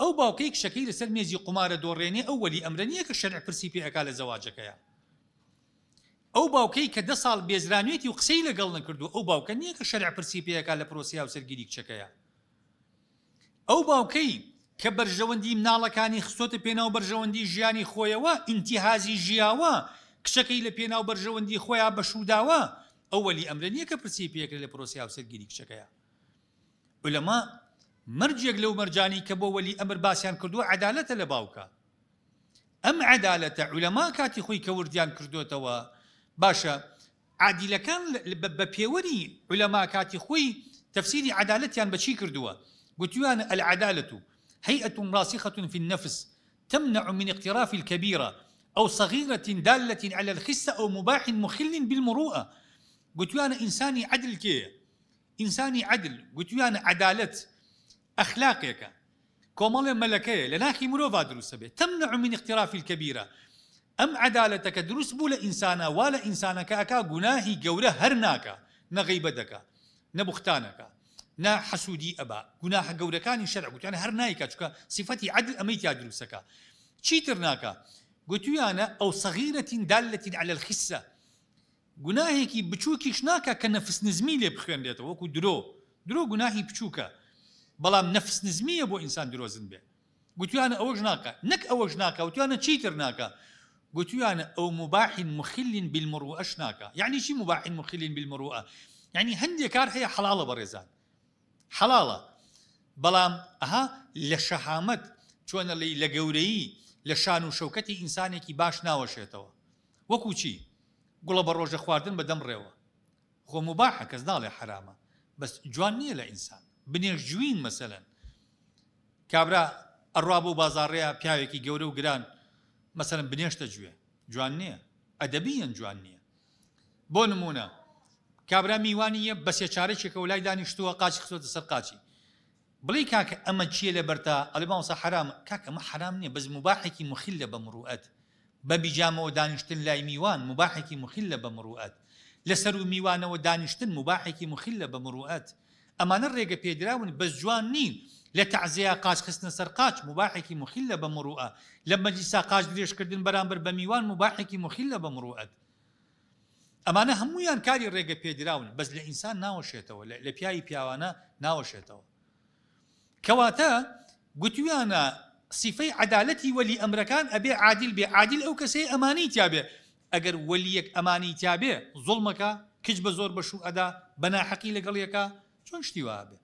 ئەو باوکەی کشەکەی لەسەر مێزی قمارە دۆڕێنێ ئەو وەلی ئەمرە نیە کە شەرع پرسی پێەکا لە زەواجەکەیە ئەو باوکەی کە دە ساڵ بێزرانێتی و قسەی لەگەڵ نەکردو ئەو باوکە نییە کە شەرع پرسی پێەکا لە پرۆسیا و سەرگیری کچەکەیە ئەو باوکەی کە بەرژەوەندی مناڵەکانی خستۆتە پێناو بەرژەوەندی ژیانی خۆیەوە ئینتیهازی ژیاوە کچەکەی لە پێناو بەرژەوەندی خۆیان بەشوداوە ئەوەلی ئەمرە نییە کە پرسی پێکرد لە پرۆسیا و سەرگیری کچەکەیە ولەما مرجيك لو مرجاني كبو ولي امر باسيان كردو کردووە لباوكا ام باوکە علماء كاتي خوي كورديان كردو توا باشا عادي لكان ببيوري علماء كاتي خوي تفسيري عدالتيان بشي عدالەتیان قلت کردووە العدالة هيئة راسخة في النفس تمنع من اقتراف الكبيرة أو صغيرة دالة على الخسة أو مباح مخل بالمروءة قلت أنا إنساني عدل كي إنساني عدل قلت أنا عدالت اخلاقك كومالي ملكي لناخي مروفا دروس به تمنع من اقتراف الكبيره ام عدالتك دروس بولا انسانا ولا انسانك اكا جناهي جوره هرناكا نغيبتك نبختانك نا حسودي ابا جناح جوره كان شرع قلت يعني هرنايك شكا صفتي عدل اميت يا دروسك تشيترناك قلت انا او صغيره داله على الخسه جناهي كي بتشوكي شناكا كنفس نزميلي بخندت وكو درو درو جناهي بتشوكه بەڵام نفس نزمیە بۆ ئینسان درۆزن بێ گوتیانە ئەوەش ناکە نەک ئەوەش ناکە وتیانە چیتر ناکە گوتیانە ئەو مباحین مخلین بالمرروەش ناکە یعنی چی مباحین مخلین بالمرروە یعنی هەندێک کار هەیە حلاڵە بەڕێزان حلاڵە بەڵام ئەها لە شەهامەت چۆنە لی لە گەورەی لە شان و شەکەتی ئینسانێکی باش ناوەشێتەوە وەکو چی گوڵە بە ڕۆژە خواردن بەدەم ڕێوە خۆ مباحە کەس ناڵێ حرامە بەس جوان نییە لە ئینسانە بنێژجوین مەسەن کابرا ئەڕوا بۆ بازارڕێە پیاوێکی گەورە و گران مەسەرم بنێشتە گوێ جوان نییە ئەدەبیەن جوان نییە بۆ نمونە کابرا میوانیە بەسێ چارێکێکە و لای دانیشتووە قاچی خسۆتە سەر قاچی بڵی کاکە ئەمە چیە لە بەرتا ئەلبانسە حرام کاکە ئەمە حرام نیە بەز مباحێکی مخیل لە بە مروئەت بە بیجامەوە دانیشتن لای میوان مباحێکی مخیل لە بە مروئەت لەسەر و میوانەوە دانیشتن مباحێکی مخیل لە بە مروئەت ئەمانە ڕێگە پێدراون بە جوان نین لە تعزیە قاچ خستنە سەر قاچ مباحێکی مخیل لە بە مروە لە مەجیسا قاچ درێژکردن بەرامبەر بە میوان مباحێکی مخیل لە بە مروەت ئەمانە هەمویان کاری ڕێگە پێدراون بەس لە ئینسان ناوەشێتەوە لە پیاوی پیاوانە ناوەشێتەوە کەواتە گوتویانە سیفەی عدالەتی وەلی ئەمرەکان ئەبێ عادل بێ عادل ئەو کەسەی ئەمانی تیاابێ ئەگەر وەلیەک ئەمانی تیاابێ زڵمەکە کچ بە زۆر بەشوو ئەدا بەناحەقی لەگەڵ یەکە چۆن شتی وابێ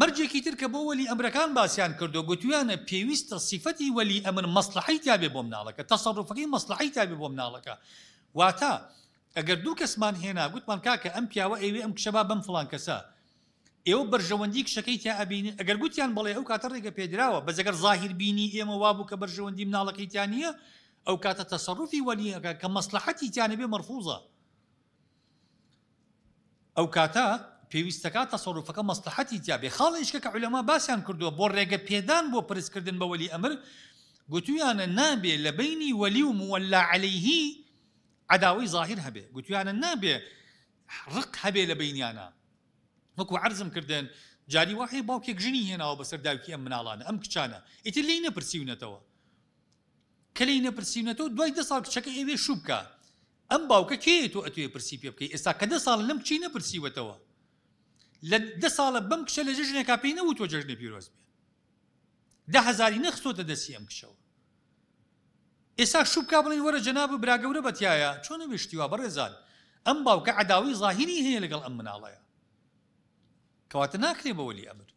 مرجێکی تر کە بۆ وەلی ئەمرەکان باسییان کردو گوتویانە پێویستە سیفەتی وەلی ئەمن مەسلحی تابێ بۆ مناڵەکە تەسەڕفەکەی مەسلحی تابێ بۆ مناڵەکە واتە ئەگەر دوو کەسمان هێنا گوتمان کاکە ئەم پیاوە ئەوێ ئەم کشەبا بەم فلان کەسە ئێوە بەرژەوەندی کشەکەی تیا ئەبین ئەگەر گوتیان بڵێ ئەو کاتە ڕێگە پێدراوە بەزەگەر ظاهر بینی ئێمە وابوو کە بەرژەوەندی مناڵەکەی تیانە ئەو کاتە تەسەڕفی وەلیەکە کە مەسلحەتی تیانە بێ مەرفوزە ئەو کاتە پێویستەکە تەسەڕوفەکە مەستحەتی تیا بێ خاڵیشکە کە علەما باسییان کردووە بۆ ڕێگە پێدان بۆ پرسکردن بە وەلی ئەمر گوتویانە نابێ لە بینی وەلی و موەلا عليهەیهی عداوی ظاهر هەبێ گوتویانە نابێ ڕق هەبێ لە بینیانە وەکو عرزم کردن جاری وحی باوکێک ژنی هێناوە بەسەر داوکی ئەم مناڵانە ئەم کچانە ئیتر لی نەپرسیونەتەوە کە لی نەپرسیونەتەوە دوای دە ساڵ کچەکە ئێوێ شوبکە ئەم باوکە کێ تۆ ئەتوێ پرسی پێ بکەی ئێستا کە دە ساڵ لەم چی نەپرسیوەتەوە لە ده ساڵە بەم کشە لە ژژنێکا پێی نەوت تۆ جژنە پیرۆز بێ ده هزاری نەخستۆتە دەسی ئەم کشەوە ئێستا شوبکە بڵین وەرە جەناب براگەورە بەتیایە چۆنە بشتیوا بەڕێزان ئەم باوکە عداوی زاهری هەیە لەگەڵ ئەم مناڵەیە کەواتە ناکرێ بەوەلی ئەمر